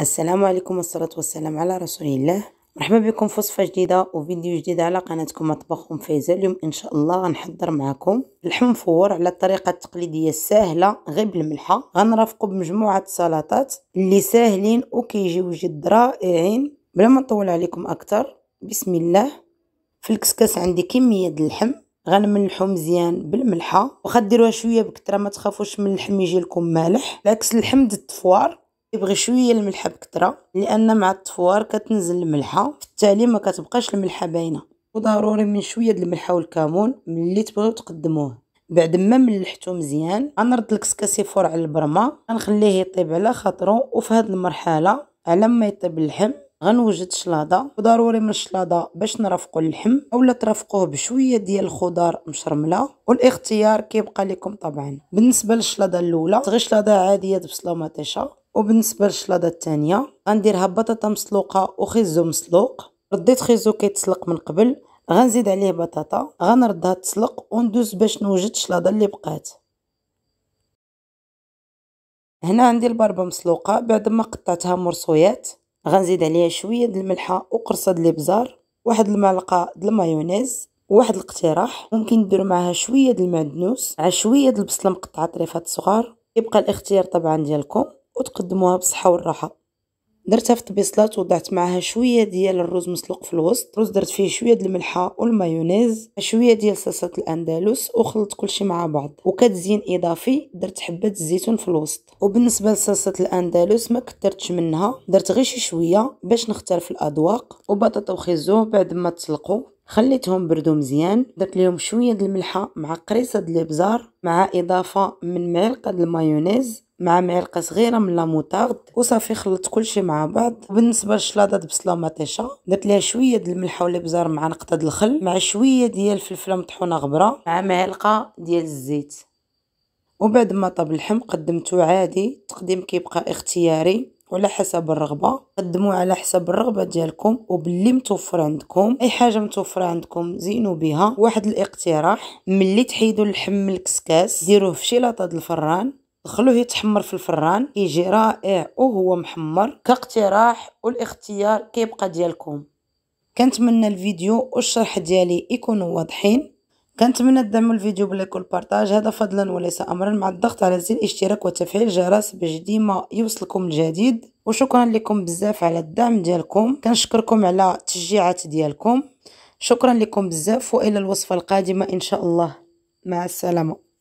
السلام عليكم والصلاة والسلام على رسول الله مرحبا بكم في وصفة جديدة وفيديو جديد على قناتكم مطبخ ام فايزة اليوم ان شاء الله غنحضر معكم لحم مفور على الطريقة التقليدية السهلة غير بالملحة غنرافقو بمجموعة سلطات اللي ساهلين وكيجيو جد رائعين بلا ما نطول عليكم اكثر بسم الله في الكسكاس عندي كمية اللحم غنملحو مزيان بالملحه وخا ديروها شويه بكثره ما تخافوش من اللحم يجي لكم مالح بعكس اللحم د التفوار كيبغي شويه الملح بكثره لان مع التفوار كتنزل الملحه بالتالي ما كتبقاش الملحه باينه وضروري من شويه ديال الملحه والكمون ملي تبغيو تقدموه بعد ما ملحتو مزيان غنرد الكسكسي فور على البرمه غنخليه يطيب على خاطرو وفي هذه المرحله على ما يطيب اللحم غنوجد شلاضه وضروري من الشلاضه باش نرافقوا اللحم اولا ترافقوه بشويه ديال الخضار مشرمله والاختيار كيبقى لكم طبعا بالنسبه للشلاضه الاولى تغي شلاضه عاديه بصله مطيشه وبالنسبه للشلاضه الثانيه غنديرها بطاطا مسلوقه وخيزو مسلوق رديت خيزو كيتسلق من قبل غنزيد عليه بطاطا غنردها تسلق وندوز باش نوجد الشلاضه اللي بقات هنا عندي البربه مسلوقه بعد ما قطعتها مرصويات غنزيد عليها شويه د الملحه وقرصه د الابزار واحد المعلقه د المايونيز واحد الاقتراح ممكن ديروا معها شويه د المعدنوس على شويه د البصله مقطعه طريفات صغار يبقى الاختيار طبعا ديالكم وتقدموها بالصحة والراحة درتها في الطبيصلات وضعت معها شويه ديال الرز مسلوق في الوسط الرز درت فيه شويه ديال الملحه والمايونيز شويه ديال صلصه الاندلس كل كلشي مع بعض وكتزين اضافي درت حبه الزيتون في الوسط وبالنسبه لصلصه الاندلس ما كثرتش منها درت غير شي شويه باش في الاذواق وبطاطا وخيزو بعد ما تسلقوا خليتهم بردو مزيان درت لهم شويه د الملحه مع قريصه د الابزار مع اضافه من معلقه د المايونيز مع معلقه صغيره من لاموطارد وصافي خلطت كلشي مع بعض بالنسبه للشلاضه بسله مطيشه درت لها شويه د الملحه والابزار مع نقطه د الخل مع شويه ديال الفلفله مطحونه غبره مع معلقه ديال الزيت وبعد ما طاب اللحم قدمته عادي التقديم كيبقى اختياري وعلى حسب الرغبه قدموا على حسب الرغبه ديالكم وباللي متوفر عندكم اي حاجه متوفره عندكم زينوا بها واحد الاقتراح ملي تحيدوا اللحم من الكسكاس ديروه في شي لاطه الفران دخلوه يتحمر في الفران يجي رائع وهو محمر كاقتراح والاختيار كيبقى ديالكم كنتمنى الفيديو والشرح ديالي يكونوا واضحين كنتمنى تدعموا الفيديو بلايك والبارطاج هذا فضلا وليس امرا مع الضغط على زر الاشتراك وتفعيل الجرس باش ديما يوصلكم الجديد وشكرا لكم بزاف على الدعم ديالكم كنشكركم على التشجيعات ديالكم شكرا لكم بزاف والى الوصفه القادمه ان شاء الله مع السلامه